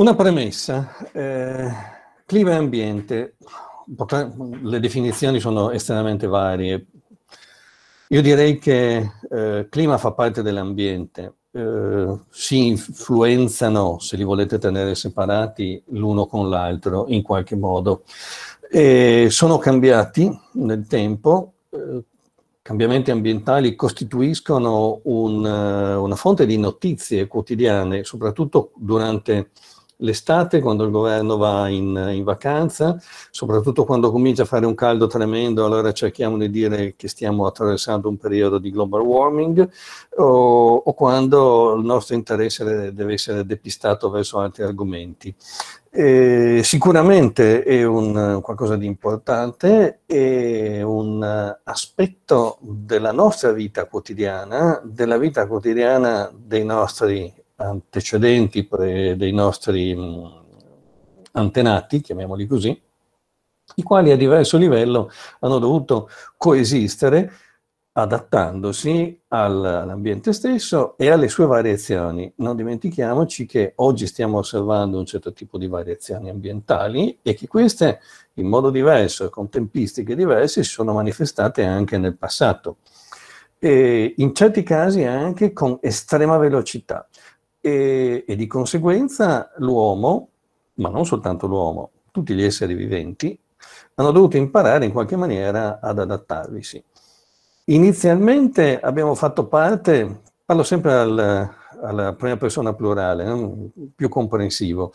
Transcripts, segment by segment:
Una premessa, eh, clima e ambiente, le definizioni sono estremamente varie. Io direi che eh, clima fa parte dell'ambiente, eh, si influenzano, se li volete tenere separati, l'uno con l'altro in qualche modo. E sono cambiati nel tempo, eh, cambiamenti ambientali costituiscono un, eh, una fonte di notizie quotidiane, soprattutto durante l'estate, quando il governo va in, in, vacanza, soprattutto quando comincia a fare un caldo tremendo, allora cerchiamo di dire che stiamo attraversando un periodo di global warming o, o quando il nostro interesse deve essere depistato verso altri argomenti. Eh, sicuramente è un, qualcosa di importante, è un aspetto della nostra vita quotidiana, della vita quotidiana dei nostri antecedenti dei nostri mm, antenati, chiamiamoli così, i quali a diverso livello hanno dovuto coesistere adattandosi all'ambiente stesso e alle sue variazioni. Non dimentichiamoci che oggi stiamo osservando un certo tipo di variazioni ambientali e che queste in modo diverso e con tempistiche diverse si sono manifestate anche nel passato. E in certi casi anche con estrema velocità e, e di conseguenza l'uomo, ma non soltanto l'uomo, tutti gli esseri viventi, hanno dovuto imparare in qualche maniera ad adattarvisi. Inizialmente abbiamo fatto parte, parlo sempre al, alla prima persona plurale, eh, più comprensivo,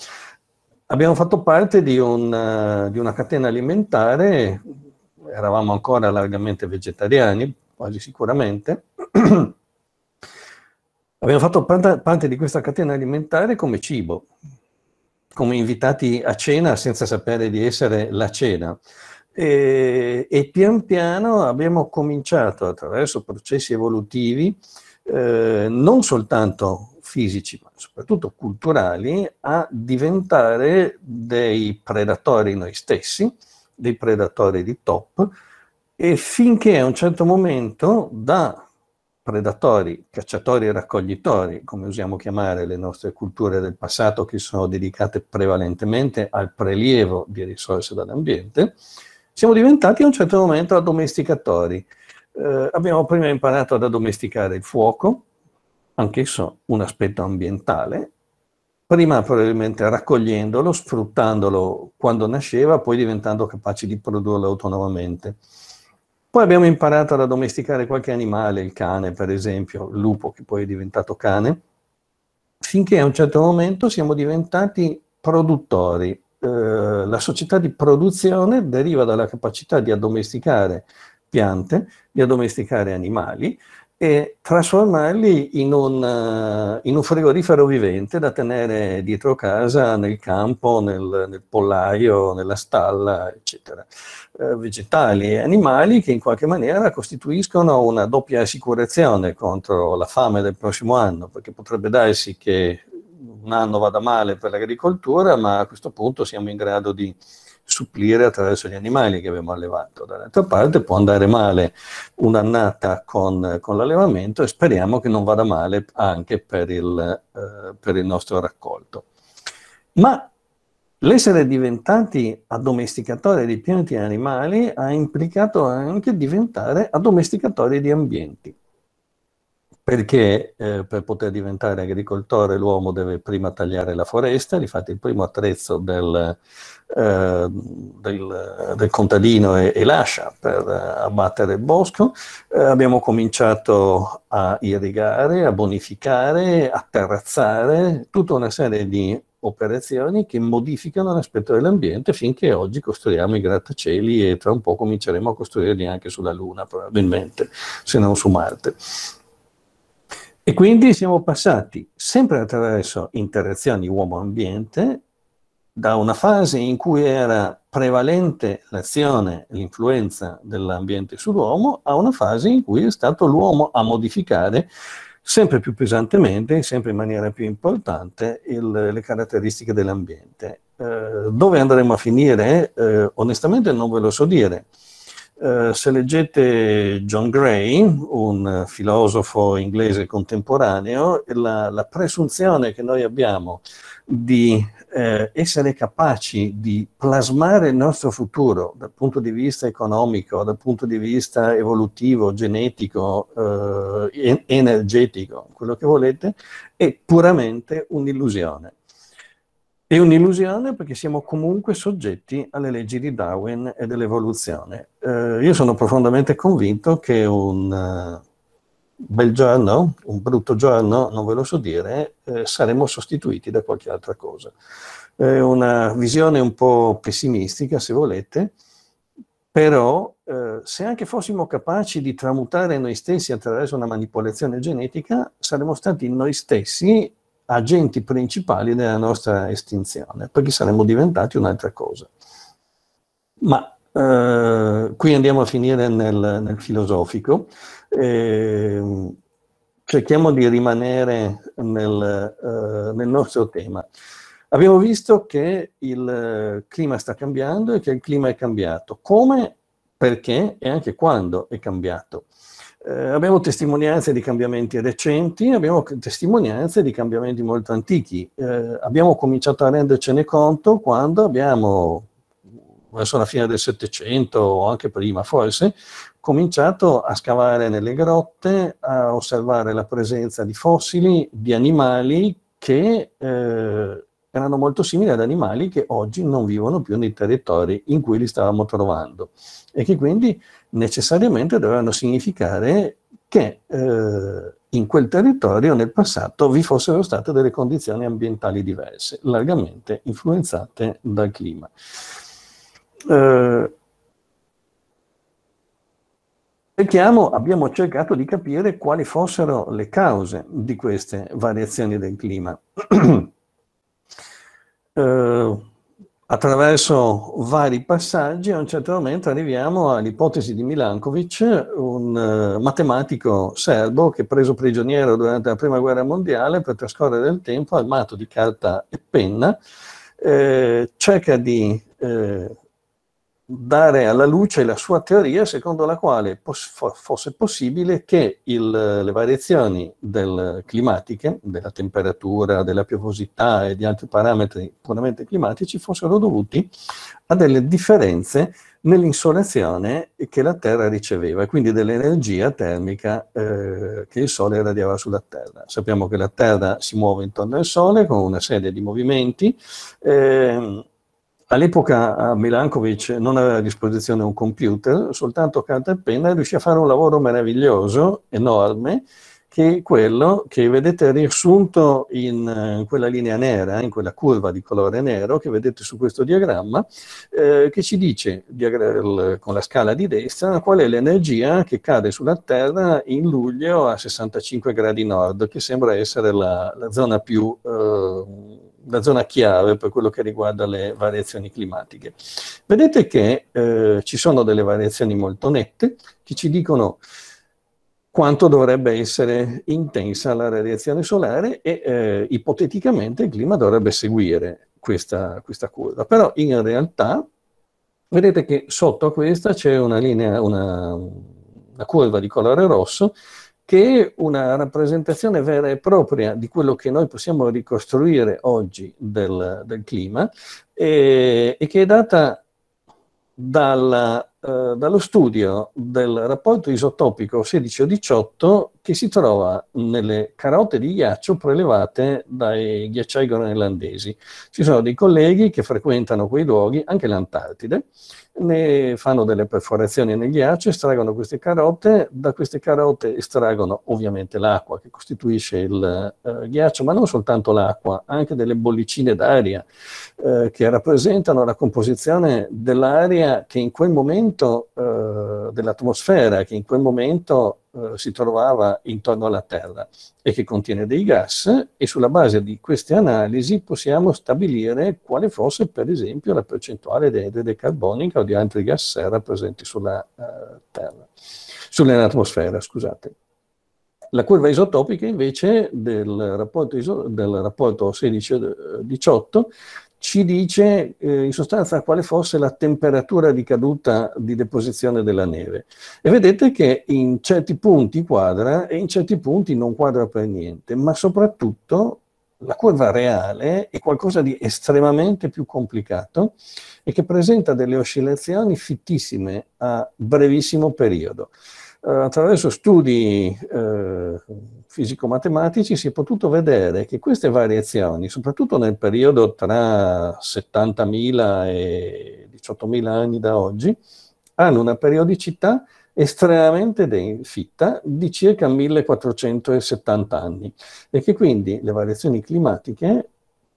abbiamo fatto parte di una, di una catena alimentare, eravamo ancora largamente vegetariani, quasi sicuramente, Abbiamo fatto parte di questa catena alimentare come cibo, come invitati a cena senza sapere di essere la cena. E, e pian piano abbiamo cominciato attraverso processi evolutivi, eh, non soltanto fisici, ma soprattutto culturali, a diventare dei predatori noi stessi, dei predatori di top, e finché a un certo momento da predatori, cacciatori e raccoglitori, come usiamo chiamare le nostre culture del passato che sono dedicate prevalentemente al prelievo di risorse dall'ambiente, siamo diventati a un certo momento addomesticatori. Eh, abbiamo prima imparato ad addomesticare il fuoco, anch'esso un aspetto ambientale, prima probabilmente raccogliendolo, sfruttandolo quando nasceva, poi diventando capaci di produrlo autonomamente. Poi abbiamo imparato ad addomesticare qualche animale, il cane per esempio, il lupo che poi è diventato cane, finché a un certo momento siamo diventati produttori. Eh, la società di produzione deriva dalla capacità di addomesticare piante, di addomesticare animali, e trasformarli in un, eh, in un, frigorifero vivente da tenere dietro casa, nel campo, nel, nel pollaio, nella stalla, eccetera. Eh, vegetali e animali che in qualche maniera costituiscono una doppia assicurazione contro la fame del prossimo anno, perché potrebbe darsi che un anno vada male per l'agricoltura, ma a questo punto siamo in grado di supplire attraverso gli animali che abbiamo allevato. Dall'altra parte può andare male un'annata con, con l'allevamento e speriamo che non vada male anche per il, eh, per il nostro raccolto. Ma L'essere diventati addomesticatori di piante e animali ha implicato anche diventare addomesticatori di ambienti perché eh, per poter diventare agricoltore l'uomo deve prima tagliare la foresta, infatti il primo attrezzo del, eh, del, del contadino è, è l'ascia per abbattere il bosco, eh, abbiamo cominciato a irrigare, a bonificare, a terrazzare, tutta una serie di operazioni che modificano l'aspetto dell'ambiente finché oggi costruiamo i grattacieli e tra un po' cominceremo a costruirli anche sulla Luna probabilmente, se non su Marte. E quindi siamo passati sempre attraverso interazioni uomo-ambiente da una fase in cui era prevalente l'azione, l'influenza dell'ambiente sull'uomo, a una fase in cui è stato l'uomo a modificare sempre più pesantemente, sempre in maniera più importante, il, le caratteristiche dell'ambiente. Eh, dove andremo a finire? Eh, onestamente non ve lo so dire. Eh, se leggete John Gray, un filosofo inglese contemporaneo, la, la presunzione che noi abbiamo di eh, essere capaci di plasmare il nostro futuro dal punto di vista economico, dal punto di vista evolutivo, genetico, eh, energetico, quello che volete, è puramente un'illusione. È un'illusione perché siamo comunque soggetti alle leggi di Darwin e dell'evoluzione. Eh, io sono profondamente convinto che un eh, bel giorno, un brutto giorno, non ve lo so dire, eh, saremo sostituiti da qualche altra cosa. È una visione un po' pessimistica, se volete, però eh, se anche fossimo capaci di tramutare noi stessi attraverso una manipolazione genetica, saremmo stati noi stessi agenti principali della nostra estinzione, perché saremmo diventati un'altra cosa. Ma eh, qui andiamo a finire nel, nel filosofico. Eh, cerchiamo di rimanere nel, eh, nel, nostro tema. Abbiamo visto che il eh, clima sta cambiando e che il clima è cambiato. Come, perché e anche quando è cambiato. Eh, abbiamo testimonianze di cambiamenti recenti, abbiamo testimonianze di cambiamenti molto antichi. Eh, abbiamo cominciato a rendercene conto quando abbiamo, verso la fine del Settecento o anche prima forse, cominciato a scavare nelle grotte, a osservare la presenza di fossili, di animali che eh, erano molto simili ad animali che oggi non vivono più nei territori in cui li stavamo trovando e che quindi necessariamente dovevano significare che eh, in quel territorio nel passato vi fossero state delle condizioni ambientali diverse, largamente influenzate dal clima. Eh, cerchiamo, abbiamo cercato di capire quali fossero le cause di queste variazioni del clima. eh, attraverso vari passaggi a un certo momento arriviamo all'ipotesi di Milankovic, un eh, matematico serbo che preso prigioniero durante la prima guerra mondiale per trascorrere del tempo armato di carta e penna eh, cerca di eh, dare alla luce la sua teoria secondo la quale fosse possibile che il, le variazioni del, climatiche, della temperatura, della piovosità e di altri parametri puramente climatici fossero dovuti a delle differenze nell'insolazione che la Terra riceveva, quindi dell'energia termica eh, che il Sole radiava sulla Terra. Sappiamo che la Terra si muove intorno al Sole con una serie di movimenti. Eh, All'epoca eh, Milankovic non aveva a disposizione un computer, soltanto carta e penna e riuscì a fare un lavoro meraviglioso, enorme, che è quello che vedete riassunto in eh, quella linea nera, in quella curva di colore nero che vedete su questo diagramma, eh, che ci dice con la scala di destra qual è l'energia che cade sulla Terra in luglio a 65 gradi nord, che sembra essere la, la zona più... Eh, la zona chiave per quello che riguarda le variazioni climatiche. Vedete che eh, ci sono delle variazioni molto nette che ci dicono quanto dovrebbe essere intensa la radiazione solare e eh, ipoteticamente il clima dovrebbe seguire questa, questa, curva. Però in realtà vedete che sotto a questa c'è una, una, una curva di colore rosso che una rappresentazione vera e propria di quello che noi possiamo ricostruire oggi del, del clima eh, e che è data dalla eh, dallo studio del rapporto isotopico 16 o 18 che si trova nelle carote di ghiaccio prelevate dai ghiacciai groenlandesi. Ci sono dei colleghi che frequentano quei luoghi, anche l'Antartide, ne fanno delle perforazioni nel ghiaccio, estraggono queste carote, da queste carote estraggono ovviamente l'acqua che costituisce il eh, ghiaccio, ma non soltanto l'acqua, anche delle bollicine d'aria eh, che rappresentano la composizione dell'aria che in quel momento cambiamento eh, dell'atmosfera che in quel momento eh, si trovava intorno alla Terra e che contiene dei gas e sulla base di queste analisi possiamo stabilire quale fosse per esempio la percentuale di anidride carbonica o di altri gas serra presenti sulla eh, Terra, sull'atmosfera, scusate. La curva isotopica invece del rapporto, iso- del rapporto 16-18 ci dice eh, in sostanza quale fosse la temperatura di caduta di deposizione della neve. E vedete che in certi punti quadra e in certi punti non quadra per niente, ma soprattutto la curva reale è qualcosa di estremamente più complicato e che presenta delle oscillazioni fittissime a brevissimo periodo. Eh, attraverso studi eh, fisico-matematici si è potuto vedere che queste variazioni, soprattutto nel periodo tra 70.000 e 18.000 anni da oggi, hanno una periodicità estremamente fitta di circa 1470 anni e che quindi le variazioni climatiche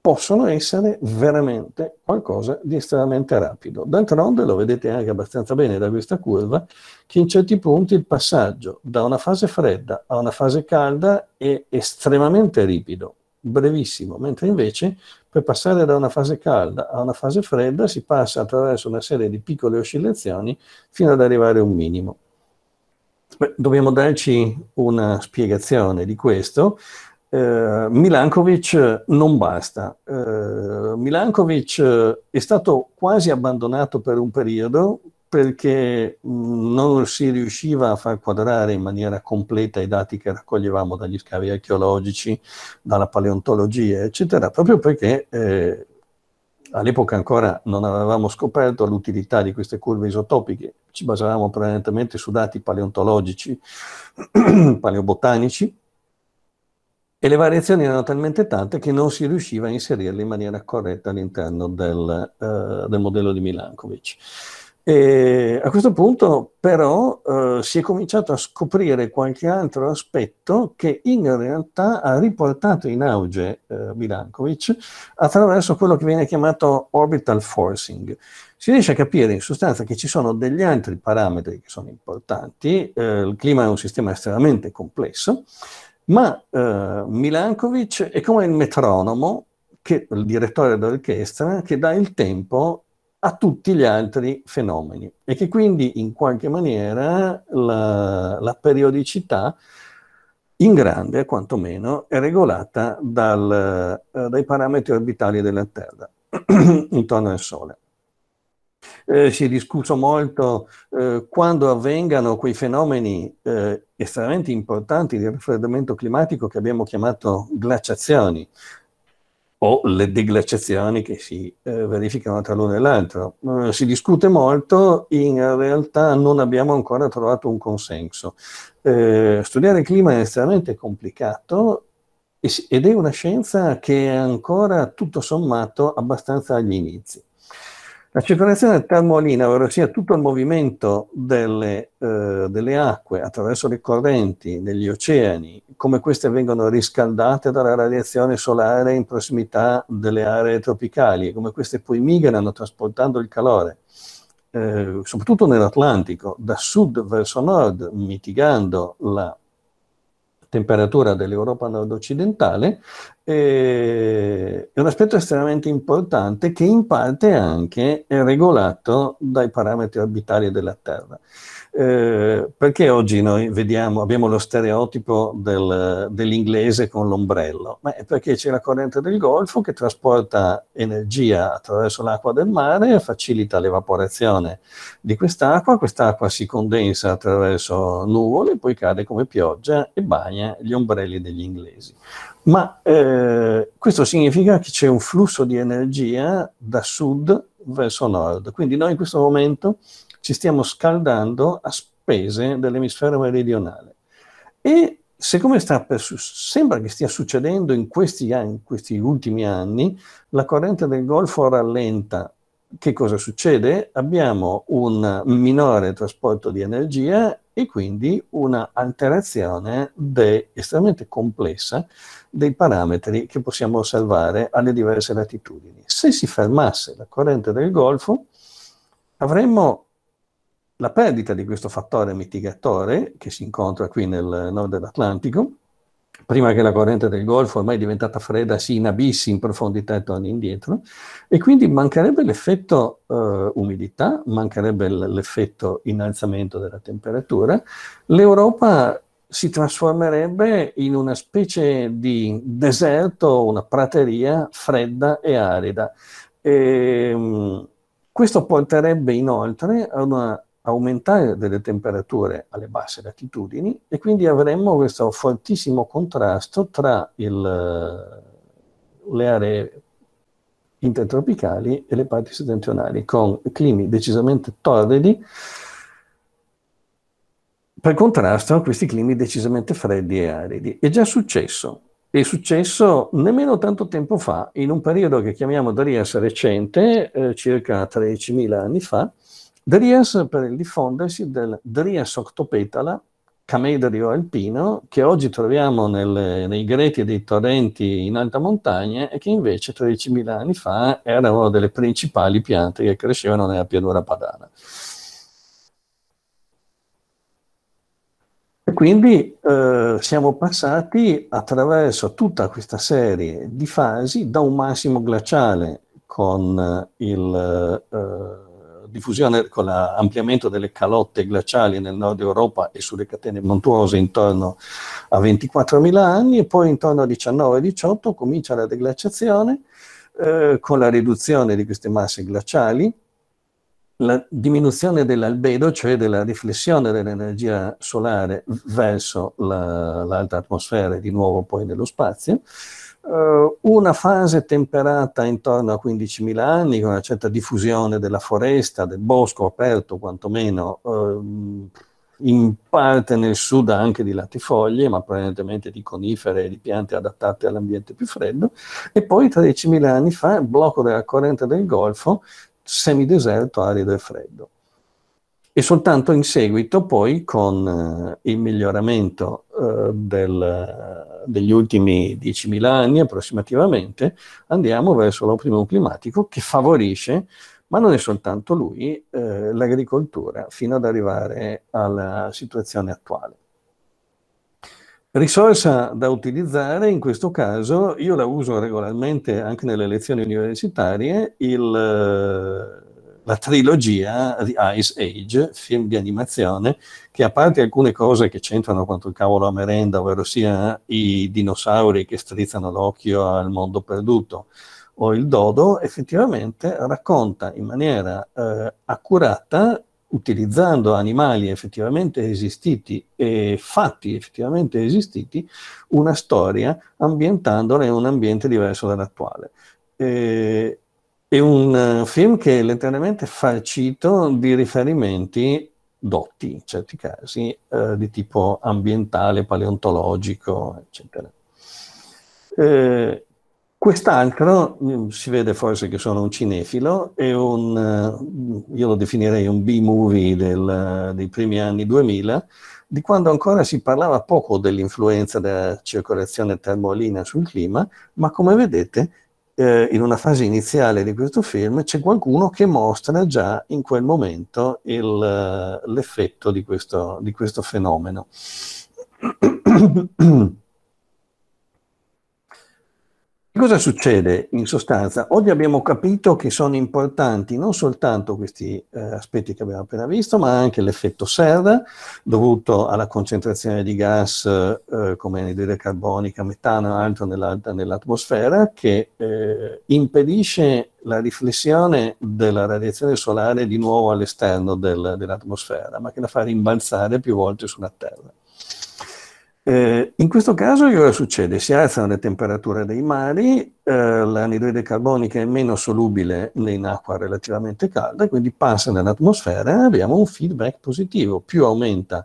possono essere veramente qualcosa di estremamente rapido. D'altronde lo vedete anche abbastanza bene da questa curva, che in certi punti il passaggio da una fase fredda a una fase calda è estremamente ripido, brevissimo, mentre invece per passare da una fase calda a una fase fredda si passa attraverso una serie di piccole oscillazioni fino ad arrivare a un minimo. Beh, dobbiamo darci una spiegazione di questo eh, Milankovic eh, non basta. Eh, Milankovic eh, è stato quasi abbandonato per un periodo perché non si riusciva a far quadrare in maniera completa i dati che raccoglievamo dagli scavi archeologici, dalla paleontologia, eccetera, proprio perché eh, all'epoca ancora non avevamo scoperto l'utilità di queste curve isotopiche, ci basavamo prevalentemente su dati paleontologici, paleobotanici, e le variazioni erano talmente tante che non si riusciva a inserirle in maniera corretta all'interno del, eh, del modello di Milankovic. E a questo punto però eh, si è cominciato a scoprire qualche altro aspetto che in realtà ha riportato in auge eh, Milankovic attraverso quello che viene chiamato orbital forcing. Si riesce a capire in sostanza che ci sono degli altri parametri che sono importanti, eh, il clima è un sistema estremamente complesso, ma eh, Milankovic è come il metronomo, che, il direttore d'orchestra, che dà il tempo a tutti gli altri fenomeni e che quindi in qualche maniera la, la periodicità in grande quantomeno è regolata dal, eh, dai parametri orbitali della Terra intorno al Sole. Eh, si è discusso molto eh, quando avvengano quei fenomeni eh, estremamente importanti di raffreddamento climatico che abbiamo chiamato glaciazioni o le deglaciazioni che si eh, verificano tra l'uno e l'altro. Eh, si discute molto, in realtà non abbiamo ancora trovato un consenso. studiare il clima è estremamente complicato ed è una scienza che è ancora tutto sommato abbastanza agli inizi. La circolazione del termolina, ovvero sia tutto il movimento delle, eh, delle, acque attraverso le correnti negli oceani, come queste vengono riscaldate dalla radiazione solare in prossimità delle aree tropicali, come queste poi migrano trasportando il calore, eh, soprattutto nell'Atlantico, da sud verso nord, mitigando la temperatura dell'Europa nord-occidentale, eh, è un aspetto estremamente importante che in parte anche è regolato dai parametri orbitali della Terra. Eh, perché oggi noi vediamo, abbiamo lo stereotipo del, dell'inglese con l'ombrello? Beh, perché c'è la corrente del Golfo che trasporta energia attraverso l'acqua del mare, facilita l'evaporazione di quest'acqua, quest'acqua si condensa attraverso nuvole, poi cade come pioggia e bagna gli ombrelli degli inglesi. Ma eh, questo significa che c'è un flusso di energia da sud verso nord, quindi noi in questo momento ci stiamo scaldando a spese dell'emisfero meridionale. E siccome per, sembra che stia succedendo in questi, anni, in questi ultimi anni, la corrente del Golfo rallenta che cosa succede? Abbiamo un minore trasporto di energia e quindi una un'alterazione estremamente complessa dei parametri che possiamo osservare alle diverse latitudini. Se si fermasse la corrente del Golfo, avremmo la perdita di questo fattore mitigatore che si incontra qui nel nord dell'Atlantico, prima che la corrente del Golfo ormai diventata fredda si inabissi in profondità e torni indietro, e quindi mancherebbe l'effetto eh, umidità, mancherebbe l'effetto innalzamento della temperatura, l'Europa si trasformerebbe in una specie di deserto, una prateria fredda e arida. E, ehm, questo porterebbe inoltre a una aumentare delle temperature alle basse latitudini e quindi avremmo questo fortissimo contrasto tra il, eh, le aree intertropicali e le parti settentrionali, con climi decisamente torridi, per contrasto a questi climi decisamente freddi e aridi. È già successo, è successo nemmeno tanto tempo fa, in un periodo che chiamiamo Darius recente, eh, circa 13.000 anni fa, Dries per il diffondersi del Dries octopetala, camedrio alpino, che oggi troviamo nel, nei greti dei torrenti in alta montagna e che invece 13.000 anni fa era una delle principali piante che crescevano nella pianura padana. E quindi eh, siamo passati attraverso tutta questa serie di fasi da un massimo glaciale con il... Eh, diffusione, con l'ampliamento delle calotte glaciali nel nord Europa e sulle catene montuose intorno a 24.000 anni e poi intorno a 19-18 comincia la deglaciazione eh, con la riduzione di queste masse glaciali, la diminuzione dell'albedo, cioè della riflessione dell'energia solare verso la, l'alta atmosfera e di nuovo poi nello spazio, eh, una fase temperata intorno a 15.000 anni, con una certa diffusione della foresta, del bosco aperto quantomeno, eh, in parte nel sud anche di latifoglie, ma prevalentemente di conifere e di piante adattate all'ambiente più freddo, e poi 13.000 anni fa blocco della corrente del Golfo, semideserto, arido e freddo. E soltanto in seguito poi con eh, il miglioramento eh, del, degli ultimi 10.000 anni approssimativamente, andiamo verso l'optimum climatico che favorisce, ma non è soltanto lui, eh, l'agricoltura fino ad arrivare alla situazione attuale. Risorsa da utilizzare, in questo caso io la uso regolarmente anche nelle lezioni universitarie, il la trilogia di Ice Age, film di animazione, che a parte alcune cose che c'entrano quanto il cavolo a merenda, ovvero sia i dinosauri che strizzano l'occhio al mondo perduto, o il dodo, effettivamente racconta in maniera eh, accurata, utilizzando animali effettivamente esistiti e fatti effettivamente esistiti, una storia ambientandola in un ambiente diverso dall'attuale. Eh, è un eh, film che è letteralmente farcito di riferimenti dotti, in certi casi, eh, di tipo ambientale, paleontologico, eccetera. Eh, Quest'altro, mm, si vede forse che sono un cinefilo, è un, eh, io lo definirei un B-movie dei primi anni 2000, di quando ancora si parlava poco dell'influenza della circolazione termolina sul clima, ma come vedete eh, in una fase iniziale di questo film c'è qualcuno che mostra già in quel momento il, eh, l'effetto di questo, di questo fenomeno. cosa succede in sostanza? Oggi abbiamo capito che sono importanti non soltanto questi eh, aspetti che abbiamo appena visto, ma anche l'effetto serra dovuto alla concentrazione di gas eh, come anidride carbonica, metano e altro nella, nell'atmosfera che eh, impedisce la riflessione della radiazione solare di nuovo all'esterno del, dell'atmosfera, ma che la fa rimbalzare più volte sulla Terra. Eh, in questo caso cosa succede? Si alzano le temperature dei mari, eh, l'anidride carbonica è meno solubile in acqua relativamente calda, quindi passa nell'atmosfera e abbiamo un feedback positivo. Più aumenta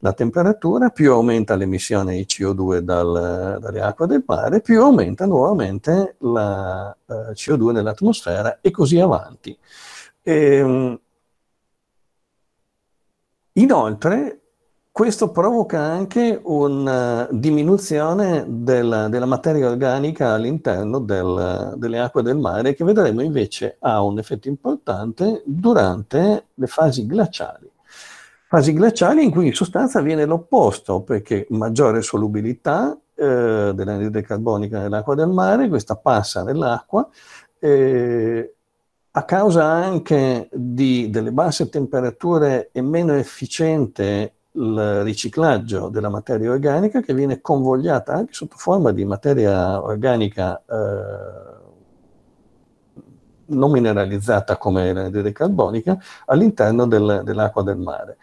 la temperatura, più aumenta l'emissione di CO2 dal, dalle acque del mare, più aumenta nuovamente la eh, CO2 nell'atmosfera e così avanti. E, ehm, inoltre questo provoca anche una eh, diminuzione della, della materia organica all'interno del, delle acque del mare che vedremo invece ha un effetto importante durante le fasi glaciali. Fasi glaciali in cui in sostanza viene l'opposto perché maggiore solubilità eh, dell'anidride carbonica nell'acqua del mare, questa passa nell'acqua eh, a causa anche di, delle basse temperature è meno efficiente il riciclaggio della materia organica che viene convogliata anche sotto forma di materia organica eh, non mineralizzata come l'anidride carbonica all'interno del, dell'acqua del mare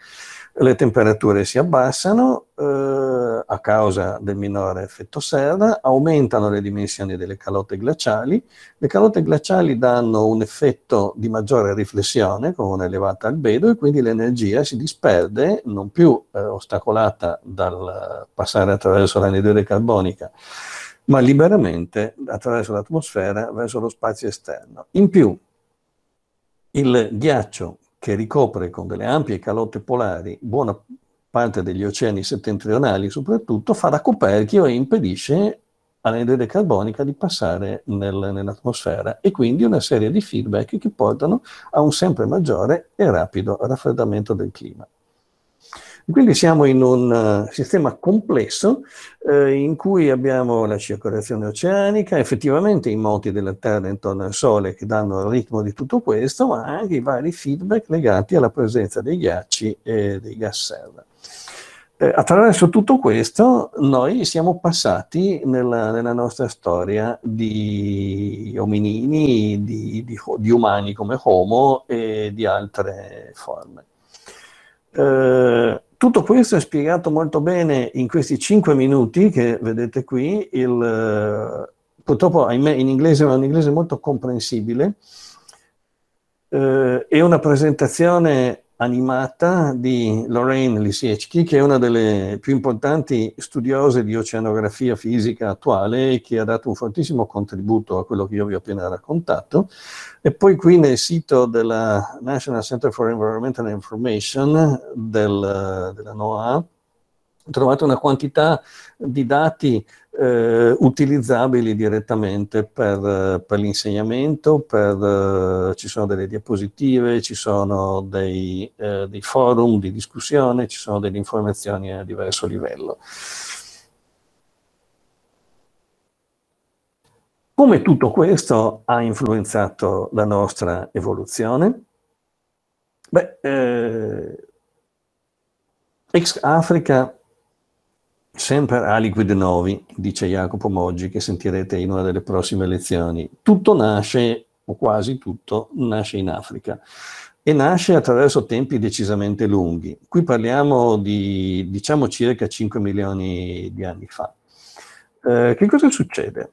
le temperature si abbassano eh, a causa del minore effetto serra, aumentano le dimensioni delle calotte glaciali, le calotte glaciali danno un effetto di maggiore riflessione con un'elevata albedo e quindi l'energia si disperde non più eh, ostacolata dal passare attraverso l'anidride carbonica, ma liberamente attraverso l'atmosfera verso lo spazio esterno. In più, il ghiaccio che ricopre con delle ampie calotte polari buona parte degli oceani settentrionali soprattutto, fa da coperchio e impedisce all'anidride carbonica di passare nel, nell'atmosfera e quindi una serie di feedback che portano a un sempre maggiore e rapido raffreddamento del clima. Quindi siamo in un eh, sistema complesso eh, in cui abbiamo la circolazione oceanica, effettivamente i moti della Terra intorno al Sole che danno il ritmo di tutto questo, ma anche i vari feedback legati alla presenza dei ghiacci e dei gas serra. Eh, attraverso tutto questo noi siamo passati nella, nella nostra storia di ominini, di, di, di, umani come Homo e di altre forme. Eh, tutto questo è spiegato molto bene in questi cinque minuti che vedete qui, il, eh, purtroppo ahimè in inglese ma un inglese molto comprensibile, eh, è una presentazione animata di Lorraine Lisiecki, che è una delle più importanti studiose di oceanografia fisica attuale e che ha dato un fortissimo contributo a quello che io vi ho appena raccontato. E poi qui nel sito della National Center for Environmental Information del, della NOAA trovate una quantità di dati eh, utilizzabili direttamente per, eh, per l'insegnamento, eh, ci sono delle diapositive, ci sono dei, eh, dei, forum di discussione, ci sono delle informazioni a diverso livello. Come tutto questo ha influenzato la nostra evoluzione? Beh, eh, Ex Africa Sempre aliquid novi, dice Jacopo Moggi, che sentirete in una delle prossime lezioni. Tutto nasce, o quasi tutto, nasce in Africa e nasce attraverso tempi decisamente lunghi. Qui parliamo di, diciamo, circa 5 milioni di anni fa. Eh, che cosa succede?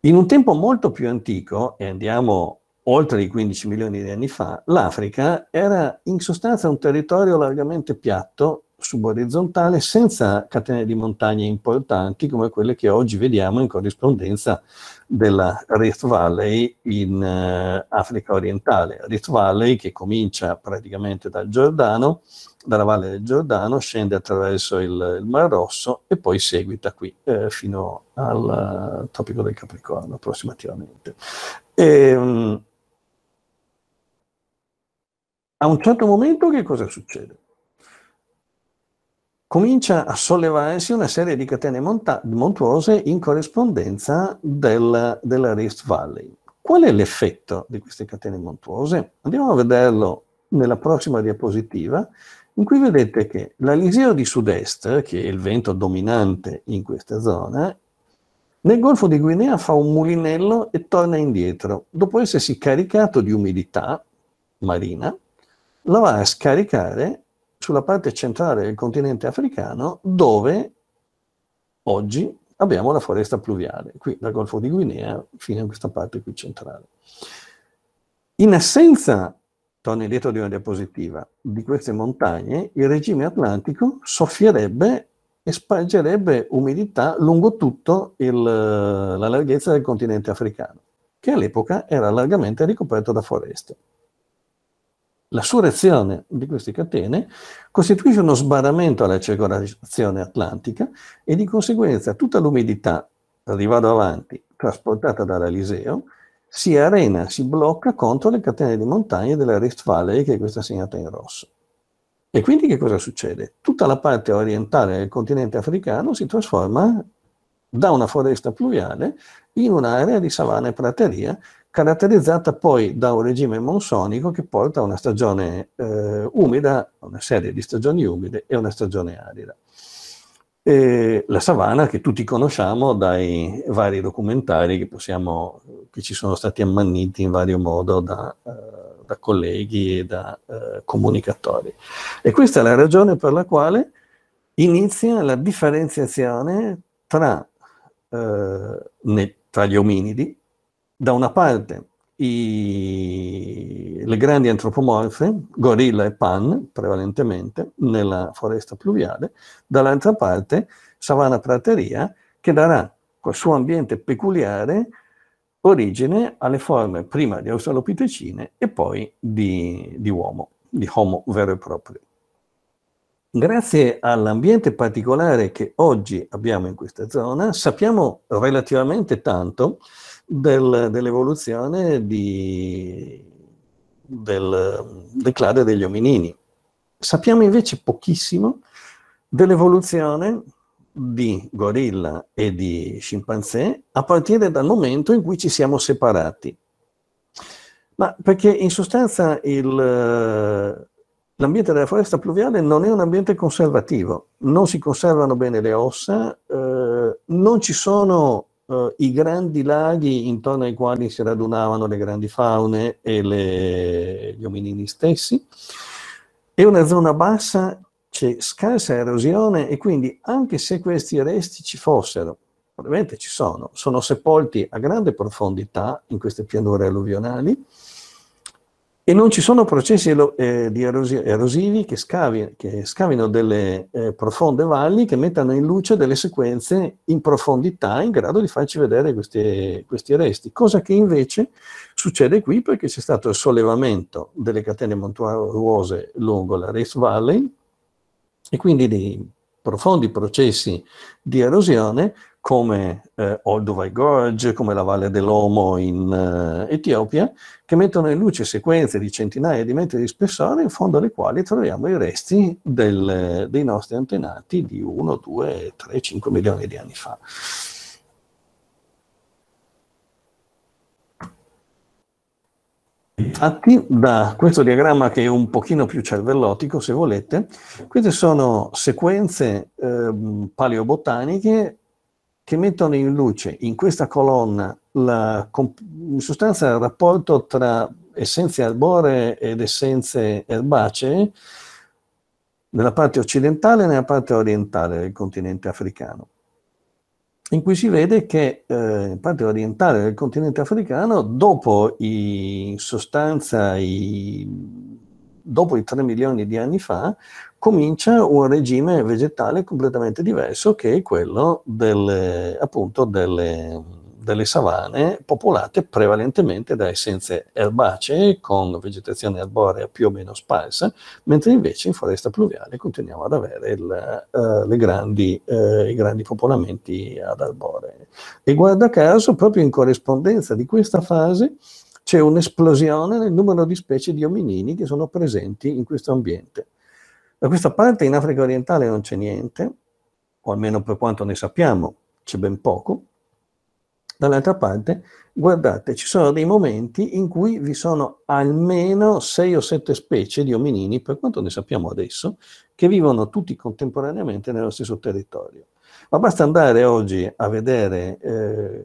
In un tempo molto più antico, e andiamo oltre i 15 milioni di anni fa, l'Africa era in sostanza un territorio largamente piatto suborizzontale senza catene di montagne importanti come quelle che oggi vediamo in corrispondenza della Rift Valley in uh, Africa orientale. Rift Valley che comincia praticamente dal Giordano, dalla valle del Giordano, scende attraverso il, il Mar Rosso e poi seguita qui eh, fino al uh, Tropico del Capricorno approssimativamente. E, um, a un certo momento che cosa succede? comincia a sollevarsi una serie di catene monta- montuose in corrispondenza del, della Rift Valley. Qual è l'effetto di queste catene montuose? Andiamo a vederlo nella prossima diapositiva, in cui vedete che l'Aliseo di sud-est, che è il vento dominante in questa zona, nel Golfo di Guinea fa un mulinello e torna indietro. Dopo essersi caricato di umidità marina, la va a scaricare sulla parte centrale del continente africano dove oggi abbiamo la foresta pluviale, qui dal Golfo di Guinea fino a questa parte qui centrale. In assenza, torno indietro di una diapositiva, di queste montagne, il regime atlantico soffierebbe e spargerebbe umidità lungo tutta la larghezza del continente africano, che all'epoca era largamente ricoperto da foreste. La surrezione di queste catene costituisce uno sbarramento alla circolazione atlantica e di conseguenza tutta l'umidità, arrivando avanti, trasportata dall'Aliseo, si arena, si blocca contro le catene di montagne della Rift Valley che è questa segnata in rosso. E quindi che cosa succede? Tutta la parte orientale del continente africano si trasforma da una foresta pluviale in un'area di savana e prateria caratterizzata poi da un regime monsonico che porta a una stagione eh, umida, una serie di stagioni umide e una stagione arida. E la savana che tutti conosciamo dai vari documentari che, possiamo, che ci sono stati ammanniti in vario modo da, eh, da colleghi e da eh, comunicatori. E questa è la ragione per la quale inizia la differenziazione tra, eh, nel, tra gli ominidi, da una parte i, le grandi antropomorfe, gorilla e pan prevalentemente, nella foresta pluviale, dall'altra parte savana prateria che darà col suo ambiente peculiare origine alle forme prima di australopitecine e poi di, di uomo, di homo vero e proprio. Grazie all'ambiente particolare che oggi abbiamo in questa zona sappiamo relativamente tanto del, dell'evoluzione di, del declade degli ominini. Sappiamo invece pochissimo dell'evoluzione di gorilla e di scimpanzé a partire dal momento in cui ci siamo separati. Ma perché in sostanza il, l'ambiente della foresta pluviale non è un ambiente conservativo, non si conservano bene le ossa, eh, non ci sono eh, i grandi laghi intorno ai quali si radunavano le grandi faune e le, gli ominini stessi, e una zona bassa, c'è scarsa erosione e quindi anche se questi resti ci fossero, probabilmente ci sono, sono sepolti a grande profondità in queste pianure alluvionali, e non ci sono processi eh, erosi- erosivi che, scavi, che, scavino delle eh, profonde valli che mettano in luce delle sequenze in profondità in grado di farci vedere questi, questi resti, cosa che invece succede qui perché c'è stato il sollevamento delle catene montuose lungo la Race Valley e quindi dei profondi processi di erosione come eh, Olduvai Gorge, come la Valle dell'Omo in eh, Etiopia, che mettono in luce sequenze di centinaia di metri di spessore, in fondo alle quali troviamo i resti del, dei nostri antenati di 1, 2, 3, 5 milioni di anni fa. Infatti, da questo diagramma che è un pochino più cervellotico, se volete, queste sono sequenze eh, paleobotaniche che mettono in luce in questa colonna la, in sostanza il rapporto tra essenze arboree ed essenze erbacee nella parte occidentale e nella parte orientale del continente africano, in cui si vede che eh, in parte orientale del continente africano, dopo i, in sostanza i, dopo i 3 milioni di anni fa, comincia un regime vegetale completamente diverso che è quello delle, appunto delle, delle savane popolate prevalentemente da essenze erbacee con vegetazione arborea più o meno sparsa, mentre invece in foresta pluviale continuiamo ad avere il, uh, grandi, uh, i grandi popolamenti ad arboree. E guarda caso, proprio in corrispondenza di questa fase, c'è un'esplosione nel numero di specie di ominini che sono presenti in questo ambiente. Da questa parte in Africa orientale non c'è niente, o almeno per quanto ne sappiamo c'è ben poco. Dall'altra parte, guardate, ci sono dei momenti in cui vi sono almeno sei o sette specie di ominini, per quanto ne sappiamo adesso, che vivono tutti contemporaneamente nello stesso territorio. Ma basta andare oggi a vedere eh,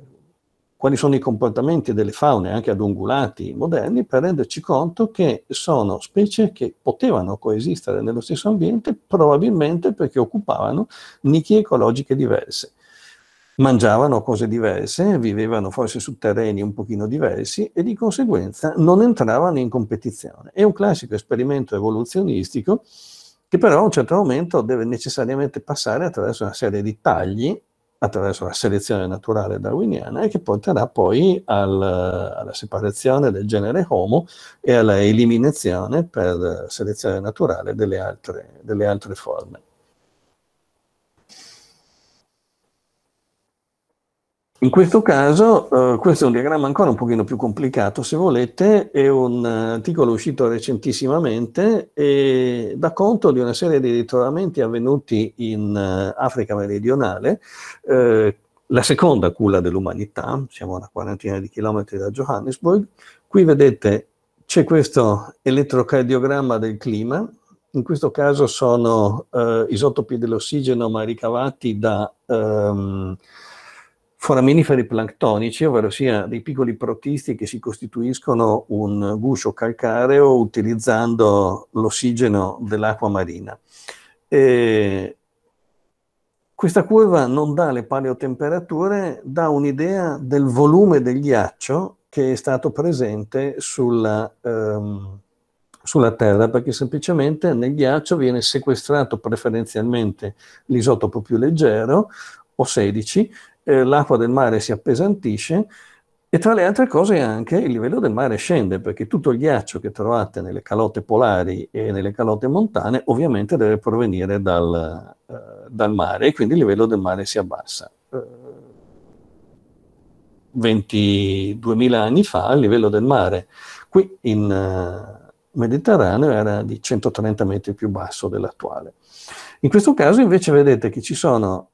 quali sono i comportamenti delle faune, anche ad ungulati moderni, per renderci conto che sono specie che potevano coesistere nello stesso ambiente probabilmente perché occupavano nicchie ecologiche diverse. Mangiavano cose diverse, vivevano forse su terreni un pochino diversi e di conseguenza non entravano in competizione. È un classico esperimento evoluzionistico che però a un certo momento deve necessariamente passare attraverso una serie di tagli attraverso la selezione naturale darwiniana e che porterà poi al, alla separazione del genere Homo e alla eliminazione per selezione naturale delle altre, delle altre forme. In questo caso, eh, questo è un diagramma ancora un pochino più complicato, se volete, è un eh, articolo uscito recentissimamente e dà conto di una serie di ritrovamenti avvenuti in eh, Africa meridionale, eh, la seconda culla dell'umanità, siamo a una quarantina di chilometri da Johannesburg. Qui vedete c'è questo elettrocardiogramma del clima, in questo caso sono eh, isotopi dell'ossigeno ma ricavati da... Ehm, foraminiferi planctonici, ovvero sia dei piccoli protisti che si costituiscono un guscio calcareo utilizzando l'ossigeno dell'acqua marina. E questa curva non dà le paleotemperature, dà un'idea del volume del ghiaccio che è stato presente sulla, ehm, sulla Terra, perché semplicemente nel ghiaccio viene sequestrato preferenzialmente l'isotopo più leggero, o 16, eh, l'acqua del mare si appesantisce e tra le altre cose anche il livello del mare scende perché tutto il ghiaccio che trovate nelle calotte polari e nelle calotte montane ovviamente deve provenire dal, eh, dal mare e quindi il livello del mare si abbassa. 22.000 eh, anni fa il livello del mare qui in eh, Mediterraneo era di 130 metri più basso dell'attuale. In questo caso invece vedete che ci sono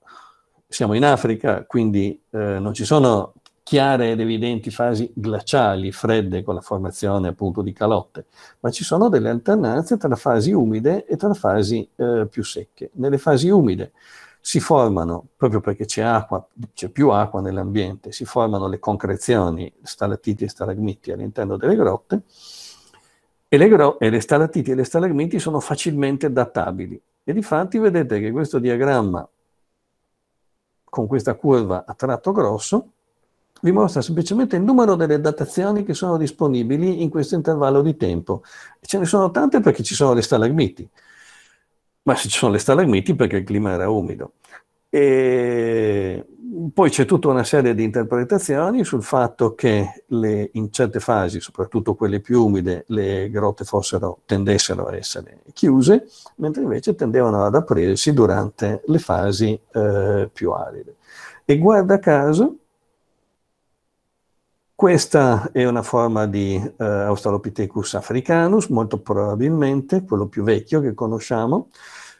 siamo in Africa, quindi eh, non ci sono chiare ed evidenti fasi glaciali, fredde, con la formazione appunto di calotte, ma ci sono delle alternanze tra fasi umide e tra fasi eh, più secche. Nelle fasi umide si formano, proprio perché c'è acqua, c'è più acqua nell'ambiente, si formano le concrezioni, stalattiti e stalagmiti all'interno delle grotte, e le, gro- e le stalattiti e le stalagmiti sono facilmente databili. E di fatti vedete che questo diagramma con questa curva a tratto grosso, vi mostra semplicemente il numero delle datazioni che sono disponibili in questo intervallo di tempo. ce ne sono tante perché ci sono le stalagmiti, ma se ci sono le stalagmiti perché il clima era umido. E poi c'è tutta una serie di interpretazioni sul fatto che le, in certe fasi, soprattutto quelle più umide, le grotte fossero, tendessero a essere chiuse, mentre invece tendevano ad aprirsi durante le fasi eh, più aride. E guarda caso, questa è una forma di eh, Australopithecus africanus, molto probabilmente quello più vecchio che conosciamo,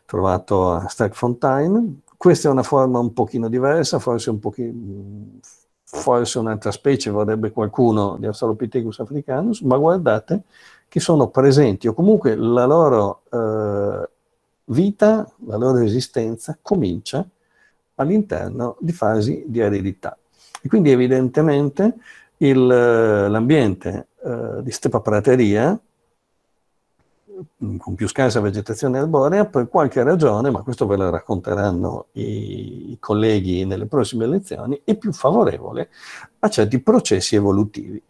trovato a Stackfontein, questa è una forma un pochino diversa, forse, un pochino, forse un'altra specie, vorrebbe qualcuno, di Australopithecus africanus, ma guardate che sono presenti, o comunque la loro eh, vita, la loro esistenza comincia all'interno di fasi di aridità. E quindi evidentemente l'ambiente eh, di steppa prateria con più scarsa vegetazione arborea per qualche ragione, ma questo ve lo racconteranno i colleghi nelle prossime lezioni, è più favorevole a certi processi evolutivi.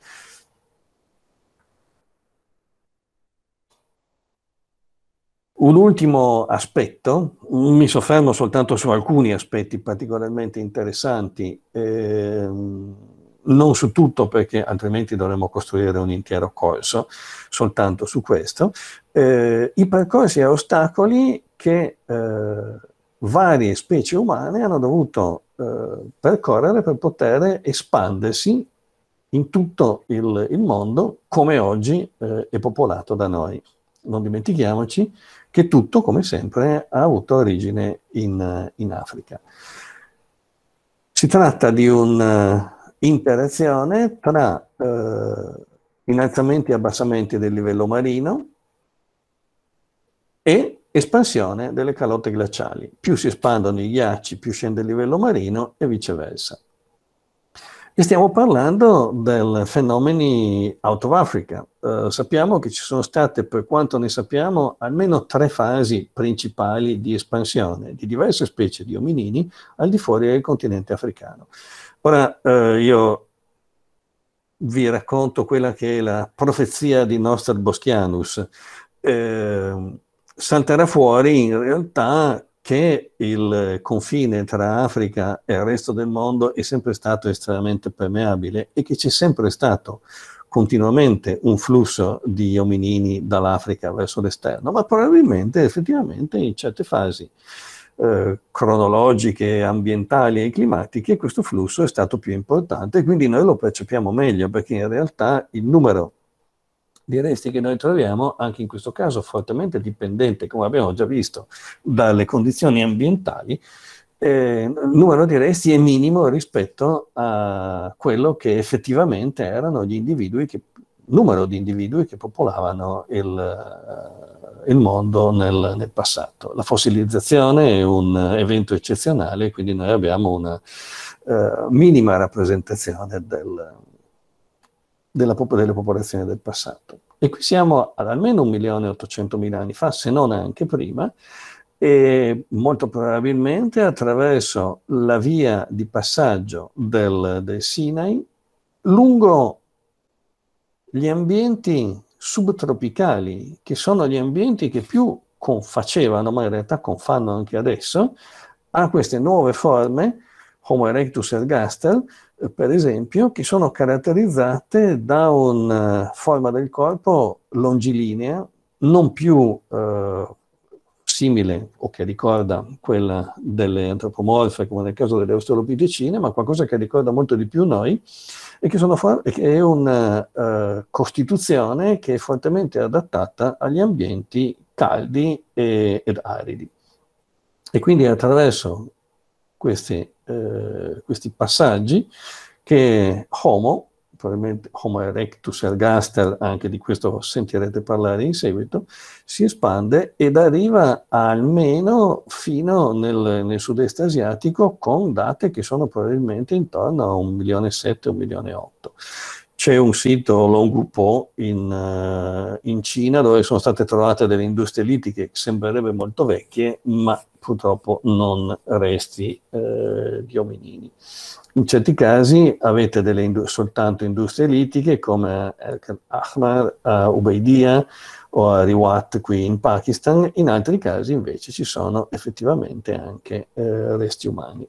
Un ultimo aspetto, mi soffermo soltanto su alcuni aspetti particolarmente interessanti. Ehm, non su tutto perché altrimenti dovremmo costruire un intero corso, soltanto su questo, eh, i percorsi e ostacoli che eh, varie specie umane hanno dovuto eh, percorrere per poter espandersi in tutto il, il mondo come oggi eh, è popolato da noi. Non dimentichiamoci che tutto, come sempre, ha avuto origine in, in Africa. Si tratta di un interazione tra eh, innalzamenti e abbassamenti del livello marino e espansione delle calotte glaciali. Più si espandono i ghiacci, più scende il livello marino e viceversa. E stiamo parlando del fenomeno out of Africa. Eh, sappiamo che ci sono state, per quanto ne sappiamo, almeno tre fasi principali di espansione di diverse specie di ominini al di fuori del continente africano. Ora eh, io vi racconto quella che è la profezia di Nostra Boschianus. Eh, salterà fuori in realtà che il confine tra Africa e il resto del mondo è sempre stato estremamente permeabile e che c'è sempre stato continuamente un flusso di ominini dall'Africa verso l'esterno, ma probabilmente effettivamente in certe fasi eh, cronologiche, ambientali e climatiche, questo flusso è stato più importante, quindi noi lo percepiamo meglio, perché in realtà il numero di resti che noi troviamo, anche in questo caso fortemente dipendente, come abbiamo già visto, dalle condizioni ambientali, eh, il numero di resti è minimo rispetto a quello che effettivamente erano gli individui, che, numero di individui che popolavano il, il mondo nel, nel, passato. La fossilizzazione è un evento eccezionale, quindi noi abbiamo una eh, minima rappresentazione del, della, delle popolazioni del passato. E qui siamo ad almeno 1.800.000 anni fa, se non anche prima, e molto probabilmente attraverso la via di passaggio del, del Sinai lungo gli ambienti subtropicali, che sono gli ambienti che più confacevano, ma in realtà confanno anche adesso, a queste nuove forme, Homo erectus ergaster, eh, per esempio, che sono caratterizzate da una eh, forma del corpo longilinea, non più eh, simile o che ricorda quella delle antropomorfe, come nel caso delle australopitecine, ma qualcosa che ricorda molto di più noi, e che, for- che è una uh, eh, costituzione che è fortemente adattata agli ambienti caldi e- ed aridi. E quindi è attraverso questi, uh, questi passaggi che Homo probabilmente Homo erectus ergaster, anche di questo sentirete parlare in seguito, si espande ed arriva almeno fino nel, nel sud-est asiatico con date che sono probabilmente intorno a 1 1 milione milione e 7, 1.700.000, 1.800.000 c'è un sito Longupo in, eh, in Cina dove sono state trovate delle industrie litiche, che sembrerebbero molto vecchie, ma purtroppo non resti eh, di ominini. In certi casi avete indu soltanto industrie litiche come Erkan eh, Ahmar, a eh, Ubaidia o a Riwat qui in Pakistan, in altri casi invece ci sono effettivamente anche eh, resti umani.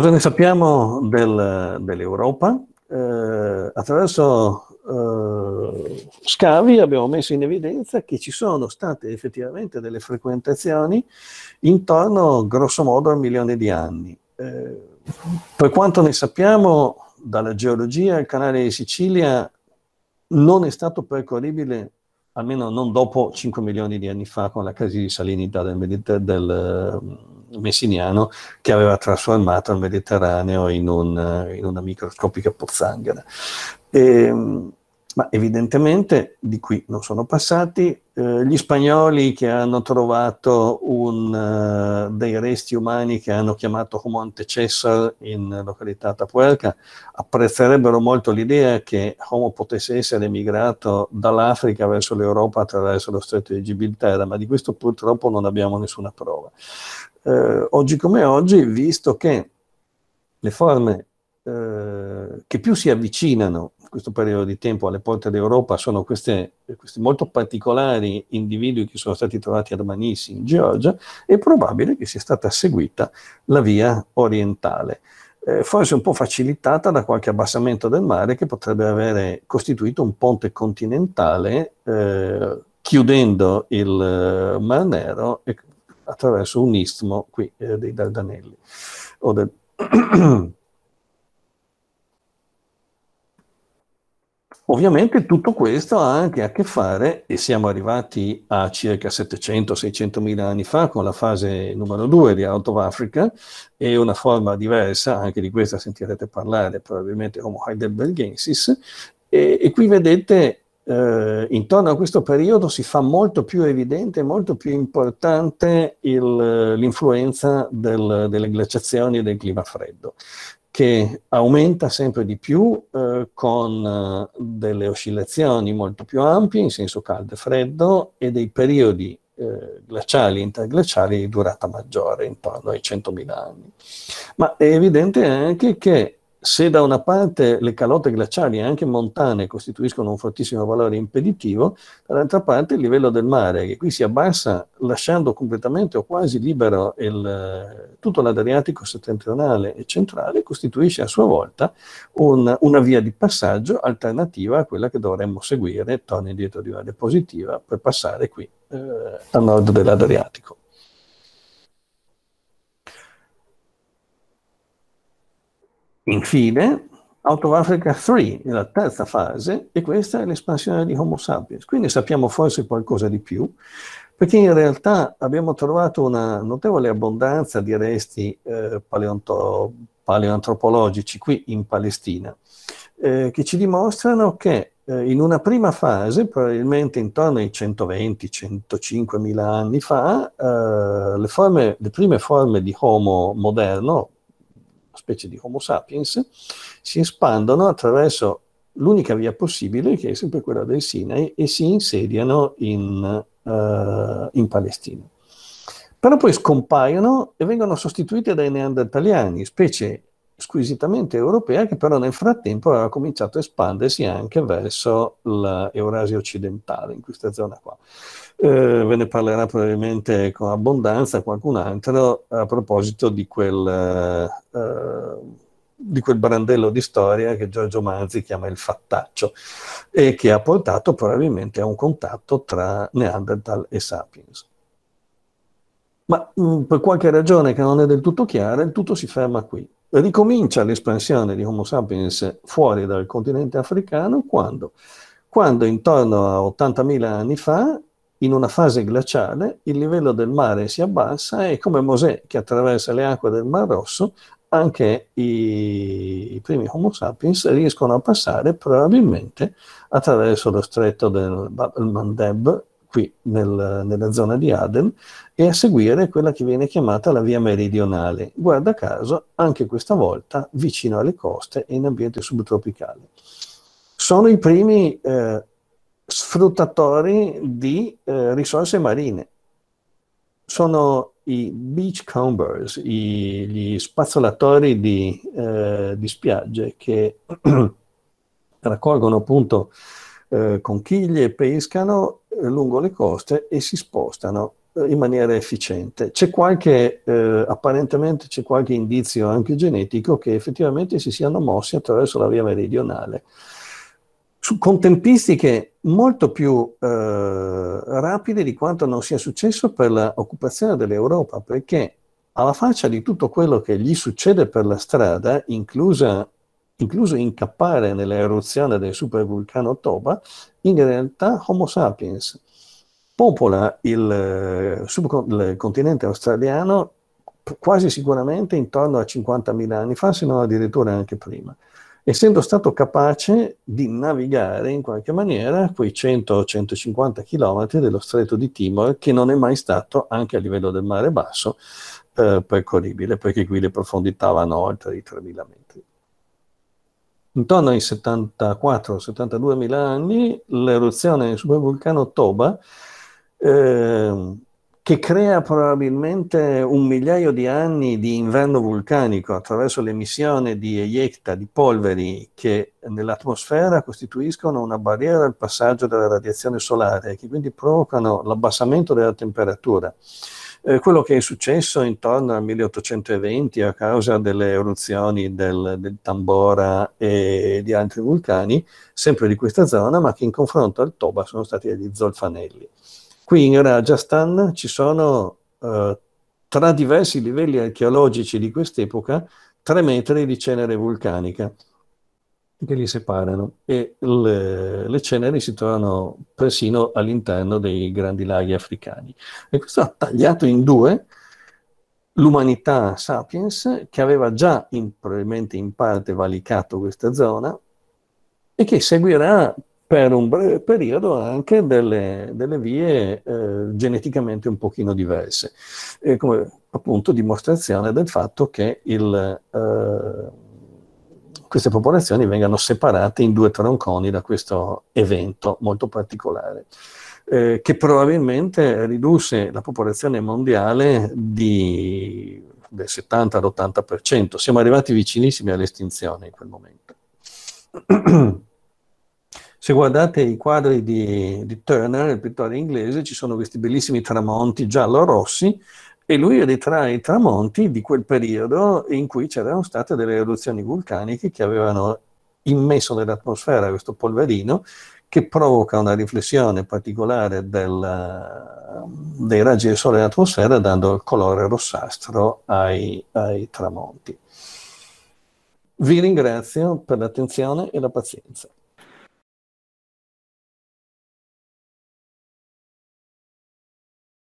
Cosa ne sappiamo del, dell'Europa? Eh, attraverso eh, scavi abbiamo messo in evidenza che ci sono state effettivamente delle frequentazioni intorno grossomodo al milione di anni. Eh, per quanto ne sappiamo dalla geologia, il canale di Sicilia non è stato percorribile almeno non dopo 5 milioni di anni fa con la crisi di salinità del, del, del messiniano che aveva trasformato il Mediterraneo in, un, eh, in una microscopica pozzanghera. E, ehm, ma evidentemente di qui non sono passati. Eh, gli spagnoli che hanno trovato un, uh, dei resti umani che hanno chiamato Homo antecessor in località Tapuerca apprezzerebbero molto l'idea che Homo potesse essere emigrato dall'Africa verso l'Europa attraverso lo stretto di Gibilterra, ma di questo purtroppo non abbiamo nessuna prova eh, oggi come oggi, visto che le forme eh, che più si avvicinano in questo periodo di tempo alle porte d'Europa sono queste, questi molto particolari individui che sono stati trovati ad Manisi in Georgia, è probabile che sia stata seguita la via orientale. Eh, forse un po' facilitata da qualche abbassamento del mare che potrebbe avere costituito un ponte continentale eh, chiudendo il eh, Mar Nero e attraverso un istmo qui eh, dei Dardanelli. Del... Ovviamente tutto questo ha anche a che fare, e siamo arrivati a circa 700-600 mila anni fa con la fase numero 2 di Out of Africa, e una forma diversa, anche di questa sentirete parlare probabilmente Homo heidelbergensis, e, e qui vedete eh, intorno a questo periodo si fa molto più evidente, molto più importante il, l'influenza del, delle glaciazioni e del clima freddo che aumenta sempre di più eh, con eh, delle oscillazioni molto più ampie in senso caldo e freddo e dei periodi eh, glaciali, interglaciali di durata maggiore, intorno ai 100.000 anni. Ma è evidente anche che se da una parte le calotte glaciali e anche montane costituiscono un fortissimo valore impeditivo, dall'altra parte il livello del mare, che qui si abbassa lasciando completamente o quasi libero il, tutto l'Adriatico settentrionale e centrale, costituisce a sua volta un, una via di passaggio alternativa a quella che dovremmo seguire, torna indietro di una diapositiva, per passare qui eh, a nord dell'Adriatico. Infine, Out of Africa 3 è la terza fase e questa è l'espansione di Homo sapiens. Quindi sappiamo forse qualcosa di più, perché in realtà abbiamo trovato una notevole abbondanza di resti eh, paleonto- paleantropologici qui in Palestina, eh, che ci dimostrano che eh, in una prima fase, probabilmente intorno ai 120-105 mila anni fa, eh, le, forme, le prime forme di Homo moderno, una specie di Homo sapiens, si espandono attraverso l'unica via possibile, che è sempre quella del Sinai, e si insediano in, uh, in Palestina. Però poi scompaiono e vengono sostituite dai neandertaliani, specie squisitamente europea che però nel frattempo aveva cominciato a espandersi anche verso l'Eurasia occidentale, in questa zona qua. Eh, ve ne parlerà probabilmente con abbondanza qualcun altro a proposito di quel, eh, di quel brandello di storia che Giorgio Manzi chiama il fattaccio e che ha portato probabilmente a un contatto tra Neanderthal e Sapiens. Ma mh, mm, per qualche ragione che non è del tutto chiara, il tutto si ferma qui. Ricomincia l'espansione di Homo sapiens fuori dal continente africano quando? quando intorno a 80.000 anni fa in una fase glaciale il livello del mare si abbassa e come Mosè che attraversa le acque del Mar Rosso, anche i, i primi Homo sapiens riescono a passare probabilmente attraverso lo stretto del Bab el-Mandeb, qui nel, nella zona di Aden, e a seguire quella che viene chiamata la via meridionale, guarda caso anche questa volta vicino alle coste e in ambiente subtropicale. Sono i primi eh, sfruttatori di eh, risorse marine. Sono i beachcombers, i, gli spazzolatori di, eh, di spiagge che raccolgono appunto eh, conchiglie, pescano eh, lungo le coste e si spostano eh, in maniera efficiente. C'è qualche, eh, apparentemente c'è qualche indizio anche genetico che effettivamente si siano mossi attraverso la via meridionale su, con tempistiche molto più eh, rapide di quanto non sia successo per l'occupazione dell'Europa, perché alla faccia di tutto quello che gli succede per la strada, inclusa, incluso incappare nell'eruzione del supervulcano Toba, in realtà Homo sapiens popola il, eh, il continente australiano quasi sicuramente intorno a 50.000 anni fa, se non addirittura anche prima essendo stato capace di navigare in qualche maniera quei 100-150 km dello stretto di Timor che non è mai stato, anche a livello del mare basso, eh, percorribile, perché qui le profondità vanno oltre i 3.000 metri. Intorno ai 74-72.000 anni l'eruzione del supervulcano Toba eh, che crea probabilmente un migliaio di anni di inverno vulcanico attraverso l'emissione di eiecta, di polveri che nell'atmosfera costituiscono una barriera al passaggio della radiazione solare e che quindi provocano l'abbassamento della temperatura. Eh, quello che è successo intorno al 1820 a causa delle eruzioni del, del Tambora e di altri vulcani, sempre di questa zona, ma che in confronto al Toba sono stati degli zolfanelli. Qui in Rajasthan ci sono eh, tra diversi livelli archeologici di quest'epoca tre metri di cenere vulcanica che li separano e le, le ceneri si trovano persino all'interno dei grandi laghi africani. E questo ha tagliato in due l'umanità sapiens che aveva già in, probabilmente in parte valicato questa zona e che seguirà per un breve periodo anche delle, delle vie eh, geneticamente un pochino diverse, eh, come appunto dimostrazione del fatto che il, eh, queste popolazioni vengano separate in due tronconi da questo evento molto particolare, eh, che probabilmente ridusse la popolazione mondiale di, del 70 all'80%, siamo arrivati vicinissimi all'estinzione in quel momento. Se guardate i quadri di, di Turner, il pittore inglese, ci sono questi bellissimi tramonti giallo-rossi e lui ritrae i tramonti di quel periodo in cui c'erano state delle eruzioni vulcaniche che avevano immesso nell'atmosfera questo polverino che provoca una riflessione particolare del, dei raggi del sole nell'atmosfera dando il colore rossastro ai, ai tramonti. Vi ringrazio per l'attenzione e la pazienza.